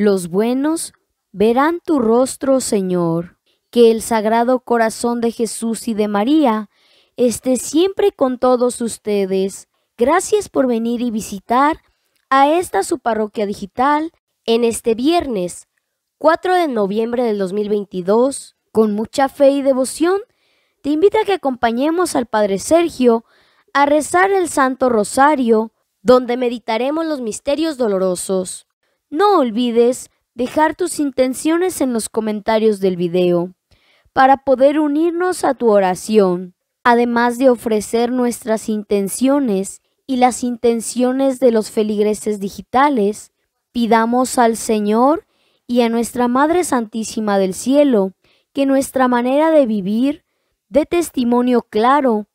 Los buenos verán tu rostro, Señor. Que el Sagrado Corazón de Jesús y de María esté siempre con todos ustedes. Gracias por venir y visitar a esta su parroquia digital en este viernes 4 de noviembre del 2022. Con mucha fe y devoción, te invito a que acompañemos al Padre Sergio a rezar el Santo Rosario, donde meditaremos los misterios dolorosos. No olvides dejar tus intenciones en los comentarios del video para poder unirnos a tu oración, además de ofrecer nuestras intenciones y las intenciones de los feligreses digitales, pidamos al Señor y a nuestra Madre Santísima del Cielo que nuestra manera de vivir dé testimonio claro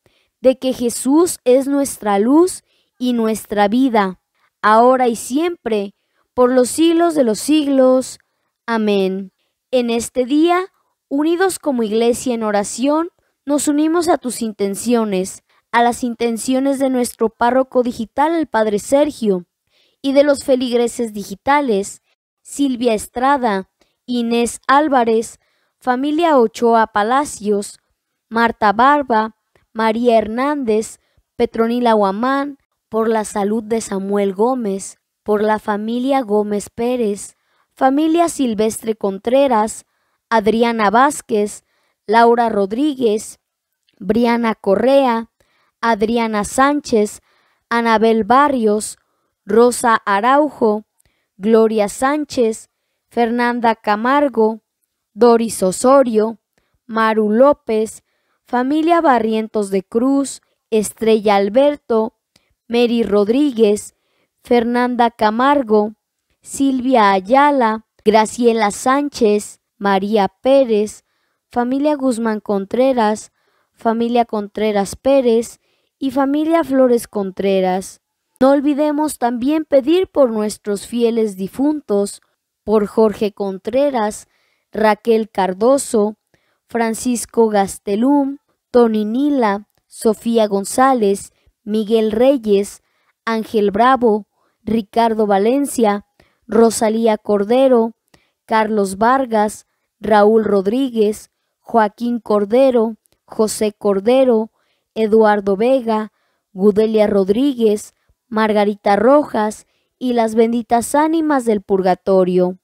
de que Jesús es nuestra luz y nuestra vida, ahora y siempre, por los siglos de los siglos. Amén. En este día, unidos como iglesia en oración, nos unimos a tus intenciones, a las intenciones de nuestro párroco digital, el Padre Sergio, y de los feligreses digitales, Silvia Estrada, Inés Álvarez, familia Ochoa Palacios, Marta Barba, María Hernández, Petronila Guamán, por la salud de Samuel Gómez, por la familia Gómez Pérez, familia Silvestre Contreras, Adriana Vázquez, Laura Rodríguez, Briana Correa, Adriana Sánchez, Anabel Barrios, Rosa Araujo, Gloria Sánchez, Fernanda Camargo, Doris Osorio, Maru López, familia Barrientos de Cruz, Estrella Alberto, Mary Rodríguez, Fernanda Camargo, Silvia Ayala, Graciela Sánchez, María Pérez, familia Guzmán Contreras, familia Contreras Pérez y familia Flores Contreras. No olvidemos también pedir por nuestros fieles difuntos, por Jorge Contreras, Raquel Cardoso, Francisco Gastelum, Tony Nila, Sofía González, Miguel Reyes, Ángel Bravo, Ricardo Valencia, Rosalía Cordero, Carlos Vargas, Raúl Rodríguez, Joaquín Cordero, José Cordero, Eduardo Vega, Gudelia Rodríguez, Margarita Rojas y las benditas ánimas del purgatorio.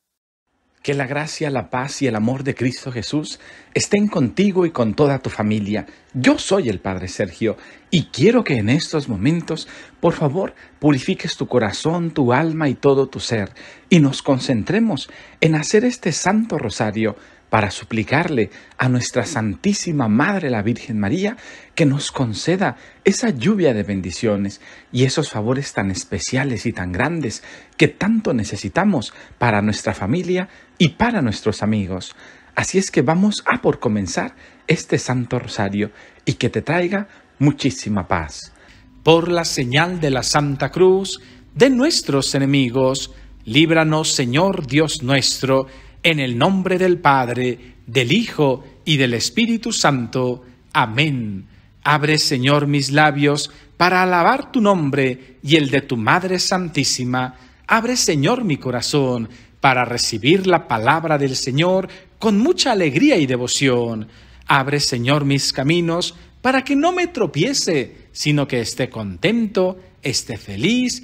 Que la gracia, la paz y el amor de Cristo Jesús estén contigo y con toda tu familia. Yo soy el Padre Sergio y quiero que en estos momentos, por favor, purifiques tu corazón, tu alma y todo tu ser y nos concentremos en hacer este santo rosario para suplicarle a nuestra Santísima Madre la Virgen María que nos conceda esa lluvia de bendiciones y esos favores tan especiales y tan grandes que tanto necesitamos para nuestra familia y para nuestros amigos. Así es que vamos a por comenzar este Santo Rosario y que te traiga muchísima paz. Por la señal de la Santa Cruz, de nuestros enemigos, líbranos Señor Dios nuestro, en el nombre del Padre, del Hijo y del Espíritu Santo. Amén. Abre, Señor, mis labios para alabar tu nombre y el de tu Madre Santísima. Abre, Señor, mi corazón para recibir la palabra del Señor con mucha alegría y devoción. Abre, Señor, mis caminos para que no me tropiece, sino que esté contento, esté feliz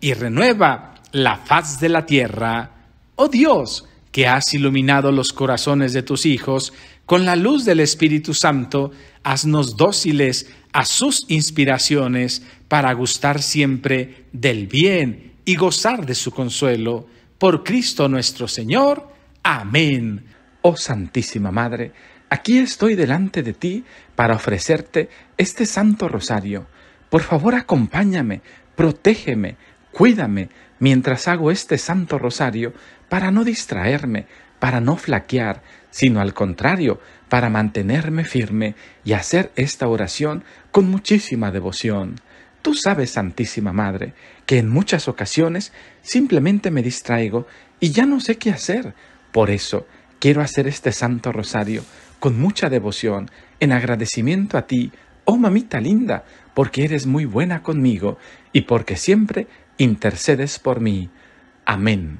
y renueva la faz de la tierra. Oh Dios, que has iluminado los corazones de tus hijos, con la luz del Espíritu Santo, haznos dóciles a sus inspiraciones para gustar siempre del bien y gozar de su consuelo. Por Cristo nuestro Señor. Amén. Oh Santísima Madre, aquí estoy delante de ti para ofrecerte este santo rosario. Por favor, acompáñame, protégeme, Cuídame mientras hago este santo rosario para no distraerme, para no flaquear, sino al contrario, para mantenerme firme y hacer esta oración con muchísima devoción. Tú sabes, Santísima Madre, que en muchas ocasiones simplemente me distraigo y ya no sé qué hacer. Por eso quiero hacer este santo rosario con mucha devoción, en agradecimiento a ti, oh mamita linda, porque eres muy buena conmigo y porque siempre intercedes por mí. Amén.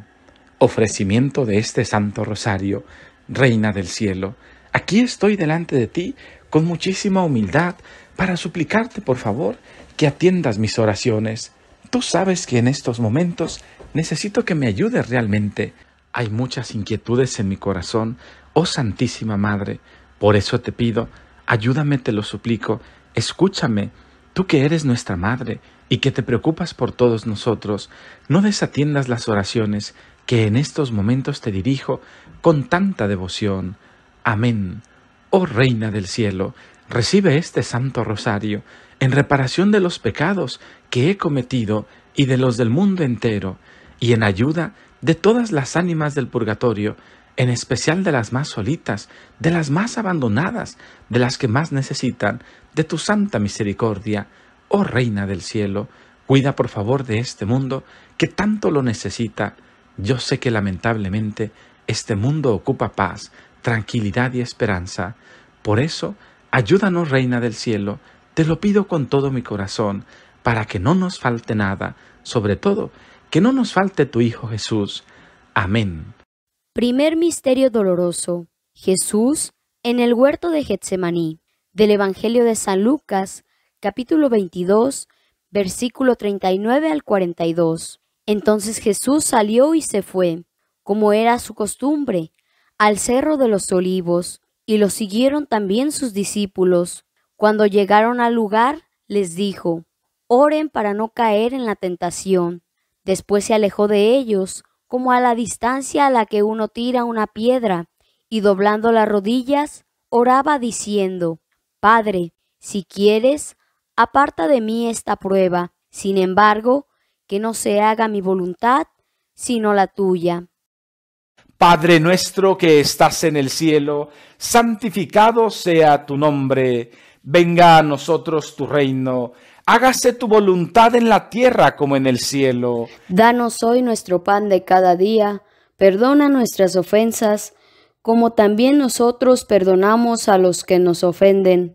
Ofrecimiento de este Santo Rosario, Reina del Cielo. Aquí estoy delante de ti con muchísima humildad para suplicarte, por favor, que atiendas mis oraciones. Tú sabes que en estos momentos necesito que me ayudes realmente. Hay muchas inquietudes en mi corazón, oh Santísima Madre. Por eso te pido, ayúdame, te lo suplico, escúchame, tú que eres nuestra Madre y que te preocupas por todos nosotros, no desatiendas las oraciones que en estos momentos te dirijo con tanta devoción. Amén. Oh Reina del Cielo, recibe este Santo Rosario en reparación de los pecados que he cometido y de los del mundo entero, y en ayuda de todas las ánimas del purgatorio, en especial de las más solitas, de las más abandonadas, de las que más necesitan de tu santa misericordia. Oh Reina del Cielo, cuida por favor de este mundo que tanto lo necesita. Yo sé que lamentablemente este mundo ocupa paz, tranquilidad y esperanza. Por eso, ayúdanos, Reina del Cielo, te lo pido con todo mi corazón, para que no nos falte nada, sobre todo, que no nos falte tu Hijo Jesús. Amén. Primer Misterio Doloroso. Jesús en el huerto de Getsemaní. Del Evangelio de San Lucas, capítulo 22, versículo 39 al 42. Entonces Jesús salió y se fue, como era su costumbre, al cerro de los olivos, y lo siguieron también sus discípulos. Cuando llegaron al lugar, les dijo, Oren para no caer en la tentación. Después se alejó de ellos, como a la distancia a la que uno tira una piedra, y doblando las rodillas, oraba diciendo, Padre, si quieres, aparta de mí esta prueba, sin embargo, que no se haga mi voluntad, sino la tuya. Padre nuestro que estás en el cielo, santificado sea tu nombre, venga a nosotros tu reino, hágase tu voluntad en la tierra como en el cielo. Danos hoy nuestro pan de cada día, perdona nuestras ofensas, como también nosotros perdonamos a los que nos ofenden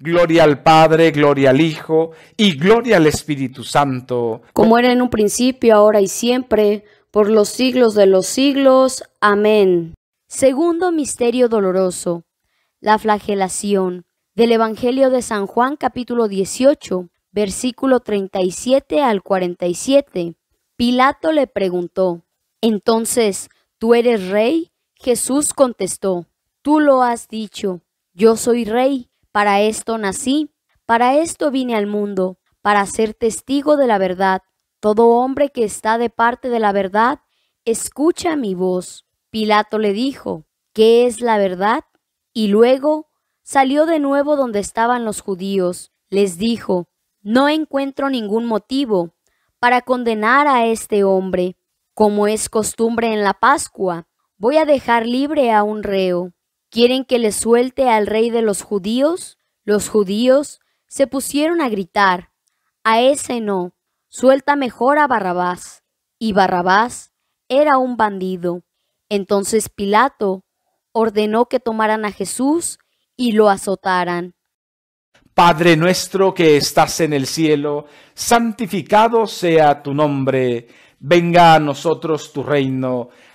Gloria al Padre, gloria al Hijo y gloria al Espíritu Santo. Como era en un principio, ahora y siempre, por los siglos de los siglos. Amén. Segundo misterio doloroso. La flagelación. Del Evangelio de San Juan capítulo 18, versículo 37 al 47. Pilato le preguntó, Entonces, ¿tú eres rey? Jesús contestó, Tú lo has dicho, yo soy rey. Para esto nací, para esto vine al mundo, para ser testigo de la verdad. Todo hombre que está de parte de la verdad, escucha mi voz. Pilato le dijo, ¿qué es la verdad? Y luego salió de nuevo donde estaban los judíos. Les dijo, no encuentro ningún motivo para condenar a este hombre. Como es costumbre en la Pascua, voy a dejar libre a un reo. ¿Quieren que le suelte al rey de los judíos? Los judíos se pusieron a gritar, a ese no, suelta mejor a Barrabás. Y Barrabás era un bandido. Entonces Pilato ordenó que tomaran a Jesús y lo azotaran. Padre nuestro que estás en el cielo, santificado sea tu nombre, venga a nosotros tu reino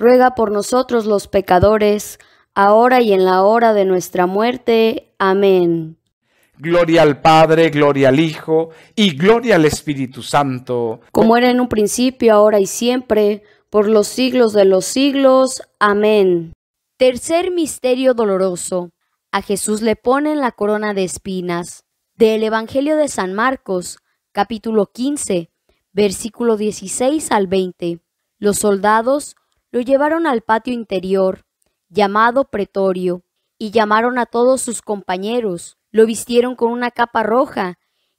ruega por nosotros los pecadores, ahora y en la hora de nuestra muerte. Amén. Gloria al Padre, gloria al Hijo y gloria al Espíritu Santo. Como era en un principio, ahora y siempre, por los siglos de los siglos. Amén. Tercer misterio doloroso. A Jesús le ponen la corona de espinas. Del Evangelio de San Marcos, capítulo 15, versículo 16 al 20. Los soldados lo llevaron al patio interior, llamado pretorio, y llamaron a todos sus compañeros, lo vistieron con una capa roja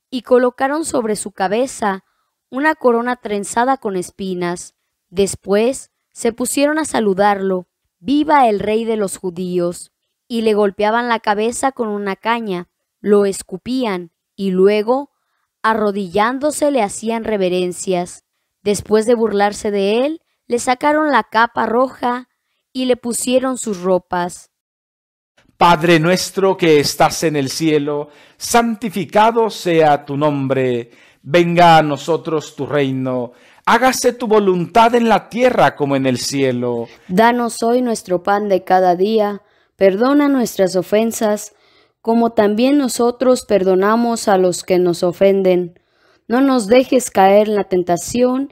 y colocaron sobre su cabeza una corona trenzada con espinas. Después se pusieron a saludarlo, viva el rey de los judíos, y le golpeaban la cabeza con una caña, lo escupían y luego, arrodillándose, le hacían reverencias. Después de burlarse de él, le sacaron la capa roja y le pusieron sus ropas. Padre nuestro que estás en el cielo, santificado sea tu nombre, venga a nosotros tu reino, hágase tu voluntad en la tierra como en el cielo. Danos hoy nuestro pan de cada día, perdona nuestras ofensas, como también nosotros perdonamos a los que nos ofenden. No nos dejes caer en la tentación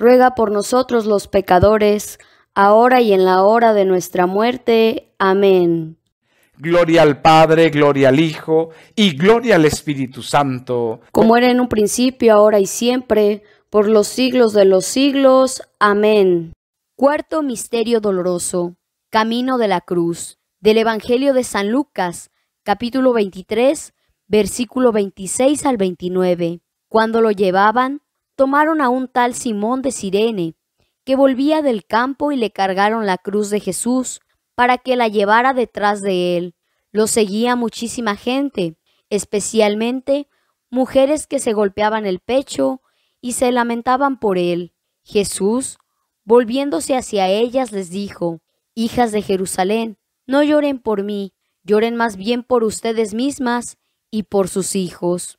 ruega por nosotros los pecadores, ahora y en la hora de nuestra muerte. Amén. Gloria al Padre, gloria al Hijo y gloria al Espíritu Santo. Como era en un principio, ahora y siempre, por los siglos de los siglos. Amén. Cuarto Misterio Doloroso. Camino de la Cruz. Del Evangelio de San Lucas, capítulo 23, versículo 26 al 29. Cuando lo llevaban, tomaron a un tal Simón de Sirene, que volvía del campo y le cargaron la cruz de Jesús para que la llevara detrás de él. Lo seguía muchísima gente, especialmente mujeres que se golpeaban el pecho y se lamentaban por él. Jesús, volviéndose hacia ellas, les dijo, Hijas de Jerusalén, no lloren por mí, lloren más bien por ustedes mismas y por sus hijos.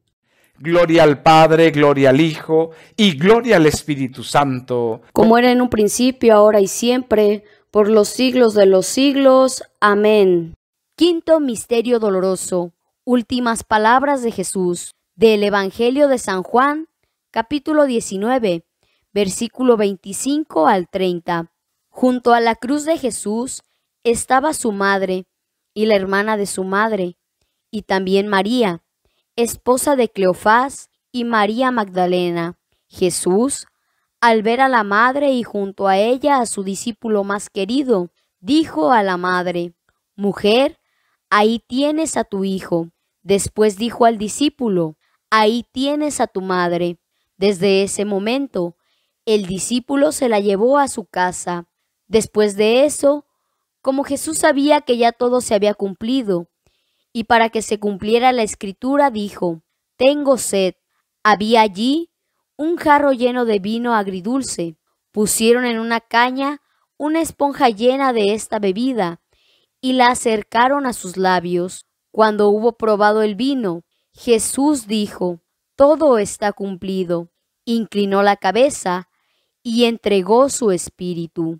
Gloria al Padre, gloria al Hijo y gloria al Espíritu Santo. Como era en un principio, ahora y siempre, por los siglos de los siglos. Amén. Quinto Misterio Doloroso. Últimas palabras de Jesús. Del Evangelio de San Juan, capítulo 19, versículo 25 al 30. Junto a la cruz de Jesús estaba su madre y la hermana de su madre, y también María esposa de Cleofás y María Magdalena. Jesús, al ver a la madre y junto a ella a su discípulo más querido, dijo a la madre, Mujer, ahí tienes a tu hijo. Después dijo al discípulo, Ahí tienes a tu madre. Desde ese momento, el discípulo se la llevó a su casa. Después de eso, como Jesús sabía que ya todo se había cumplido, y para que se cumpliera la escritura dijo, Tengo sed. Había allí un jarro lleno de vino agridulce. Pusieron en una caña una esponja llena de esta bebida y la acercaron a sus labios. Cuando hubo probado el vino, Jesús dijo, Todo está cumplido. Inclinó la cabeza y entregó su espíritu.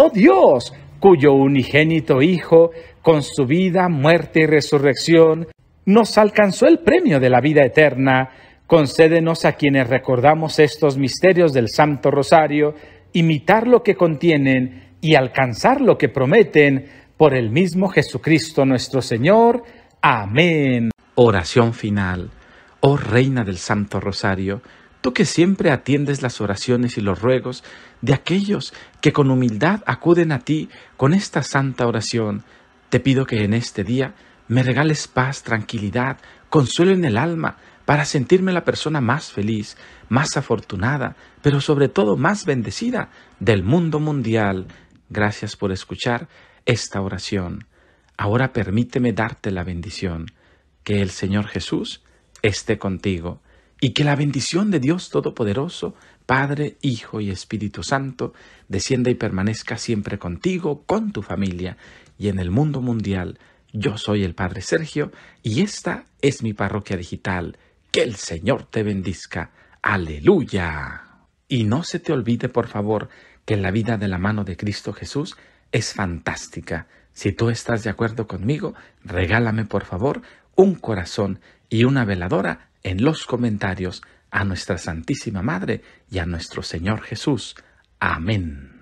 oh Dios, cuyo unigénito Hijo, con su vida, muerte y resurrección, nos alcanzó el premio de la vida eterna, concédenos a quienes recordamos estos misterios del Santo Rosario, imitar lo que contienen y alcanzar lo que prometen por el mismo Jesucristo nuestro Señor. Amén. Oración final. Oh Reina del Santo Rosario, tú que siempre atiendes las oraciones y los ruegos de aquellos que con humildad acuden a ti con esta santa oración. Te pido que en este día me regales paz, tranquilidad, consuelo en el alma, para sentirme la persona más feliz, más afortunada, pero sobre todo más bendecida del mundo mundial. Gracias por escuchar esta oración. Ahora permíteme darte la bendición. Que el Señor Jesús esté contigo y que la bendición de Dios Todopoderoso, Padre, Hijo y Espíritu Santo, descienda y permanezca siempre contigo, con tu familia y en el mundo mundial. Yo soy el Padre Sergio y esta es mi parroquia digital. Que el Señor te bendiga. Aleluya. Y no se te olvide, por favor, que la vida de la mano de Cristo Jesús es fantástica. Si tú estás de acuerdo conmigo, regálame, por favor, un corazón y una veladora en los comentarios a nuestra Santísima Madre y a nuestro Señor Jesús. Amén.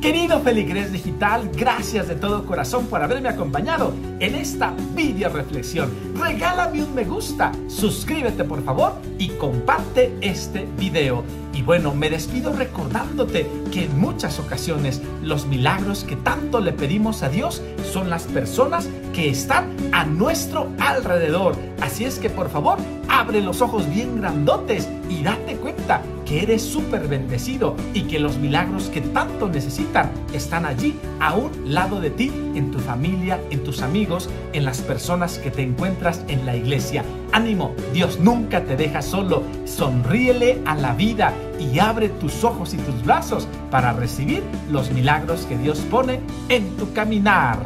Querido Feligres Digital, gracias de todo corazón por haberme acompañado en esta video reflexión. Regálame un me gusta, suscríbete por favor y comparte este video. Y bueno, me despido recordándote que en muchas ocasiones los milagros que tanto le pedimos a Dios son las personas que están a nuestro alrededor. Así es que por favor, abre los ojos bien grandotes y date cuenta que eres súper bendecido y que los milagros que tanto necesitan están allí a un lado de ti, en tu familia, en tus amigos, en las personas que te encuentras en la iglesia. Ánimo, Dios nunca te deja solo, sonríele a la vida y abre tus ojos y tus brazos para recibir los milagros que Dios pone en tu caminar.